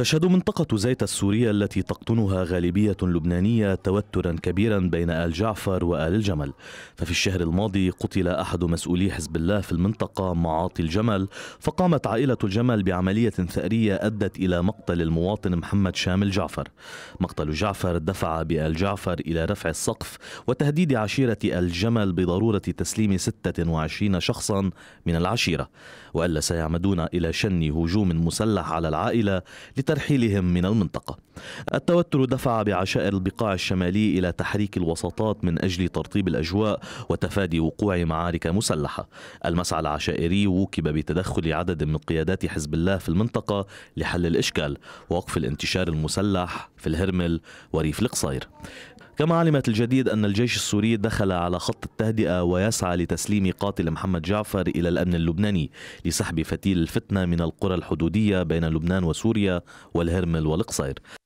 تشهد منطقة زيت السورية التي تقطنها غالبية لبنانية توترا كبيرا بين آل جعفر وآل الجمل ففي الشهر الماضي قتل أحد مسؤولي حزب الله في المنطقة معاطي الجمل فقامت عائلة الجمل بعملية ثأرية أدت إلى مقتل المواطن محمد شامل جعفر مقتل جعفر دفع بآل جعفر إلى رفع السقف وتهديد عشيرة آل جمل بضرورة تسليم 26 شخصا من العشيرة وإلا سيعمدون إلى شن هجوم مسلح على العائلة لت وترحيلهم من المنطقة التوتر دفع بعشائر البقاع الشمالي إلى تحريك الوساطات من أجل ترطيب الأجواء وتفادي وقوع معارك مسلحة المسعى العشائري ووكب بتدخل عدد من قيادات حزب الله في المنطقة لحل الإشكال ووقف الانتشار المسلح في الهرمل وريف القصير كما علمت الجديد أن الجيش السوري دخل على خط التهدئة ويسعى لتسليم قاتل محمد جعفر إلى الأمن اللبناني لسحب فتيل الفتنة من القرى الحدودية بين لبنان وسوريا والهرمل والقصير